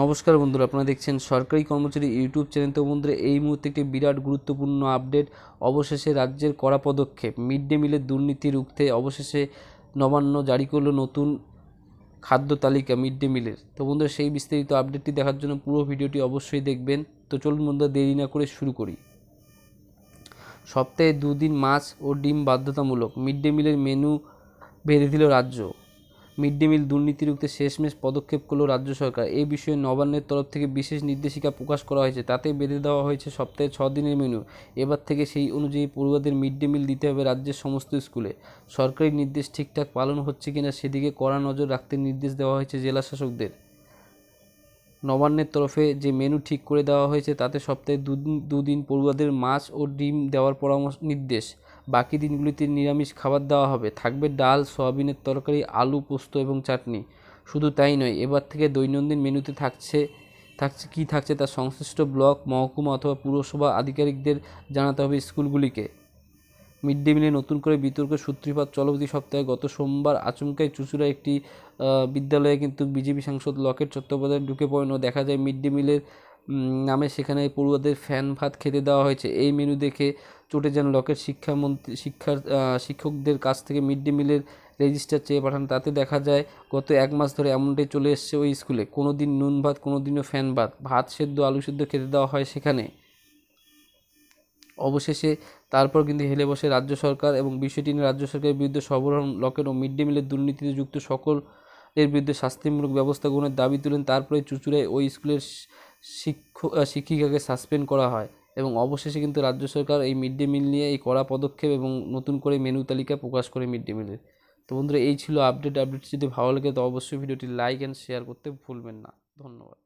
নমস্কার বন্ধুরা আপনারা দেখছেন সরকারি কর্মচারী ইউটিউব চ্যানেল তো বন্ধুরা এই মুহূর্তে একটি বিরাট গুরুত্বপূর্ণ আপডেট অবশেষে রাজ্যের কড়া পদক্ষেপ মিড ডে মিলের দুর্নীতি রুখতে অবশেষে নবান্ন জারি করলো নতুন খাদ্য তালিকা মিড ডে মিলের তো বন্ধুরা সেই বিস্তারিত আপডেটটি দেখার জন্য পুরো ভিডিওটি অবশ্যই দেখবেন তো চলুন বন্ধুরা দেরি না করে শুরু করি সপ্তাহে দুদিন মাছ ও ডিম বাধ্যতামূলক মিড ডে মিলের মেনু বেঁধে দিল রাজ্য মিড ডে মিল দুর্নীতি রুখতে শেষমেশ পদক্ষেপ করল রাজ্য সরকার এই বিষয়ে নবান্নের তরফ থেকে বিশেষ নির্দেশিকা প্রকাশ করা হয়েছে তাতে বেঁধে দেওয়া হয়েছে সপ্তাহে ছ দিনের মেনু এবার থেকে সেই অনুযায়ী পড়ুয়াদের মিড ডে মিল দিতে হবে রাজ্যের সমস্ত স্কুলে সরকারি নির্দেশ ঠিকঠাক পালন হচ্ছে কিনা সেদিকে কড়া নজর রাখতে নির্দেশ দেওয়া হয়েছে জেলা শাসকদের নবান্নের তরফে যে মেনু ঠিক করে দেওয়া হয়েছে তাতে সপ্তাহে দুদিন দুদিন পড়ুয়াদের মাছ ও ডিম দেওয়ার পরামর্শ নির্দেশ বাকি দিনগুলিতে নিরামিষ খাবার দেওয়া হবে থাকবে ডাল সয়াবিনের তরকারি আলু পোস্ত এবং চাটনি শুধু তাই নয় এবার থেকে দৈনন্দিন মেনুতে থাকছে থাকছে কী থাকছে তা সংশ্লিষ্ট ব্লক মহকুমা অথবা পুরসভা আধিকারিকদের জানাতে হবে স্কুলগুলিকে মিড ডে মিলে নতুন করে বিতর্কের সূত্রপাত চলবতী সপ্তাহে গত সোমবার আচমকায় চুচুড়া একটি বিদ্যালয়ে কিন্তু বিজেপি সাংসদ লকেট চট্টোপাধ্যায় ঢুকে পড়েন ও দেখা যায় মিড ডে মিলের নামে সেখানে পড়ুয়াদের ফ্যান ভাত খেতে দেওয়া হয়েছে এই মেনু দেখে চটে যান লকেট শিক্ষামন্ত্রী শিক্ষার শিক্ষকদের কাছ থেকে মিড ডে মিলের রেজিস্টার চেয়ে পাঠান তাতে দেখা যায় গত এক মাস ধরে এমনটাই চলে এসছে ওই স্কুলে কোনো দিন নুন ভাত কোনো দিনও ফ্যান ভাত ভাত সেদ্ধ আলু সেদ্ধ খেতে দেওয়া হয় সেখানে অবশেষে তারপর কিন্তু হেলে বসে রাজ্য সরকার এবং বিষয়টি নিয়ে রাজ্য সরকারের বিরুদ্ধে সবরণ লকেট ও মিড ডে মিলের দুর্নীতিতে যুক্ত সকল এর বিরুদ্ধে শাস্তিমূলক ব্যবস্থা গ্রহণের দাবি তুলেন তারপরে চুচুড়ায় ওই স্কুলের শিক্ষক শিক্ষিকাকে সাসপেন্ড করা হয় এবং অবশেষে কিন্তু রাজ্য সরকার এই মিড ডে মিল নিয়ে এই কড়া পদক্ষেপ এবং নতুন করে মেনু তালিকা প্রকাশ করে মিড ডে মিলের তো বন্ধুরা এই ছিল আপডেট আপডেট যদি ভালো লাগে তো অবশ্যই ভিডিওটি লাইক অ্যান্ড শেয়ার করতে ভুলবেন না ধন্যবাদ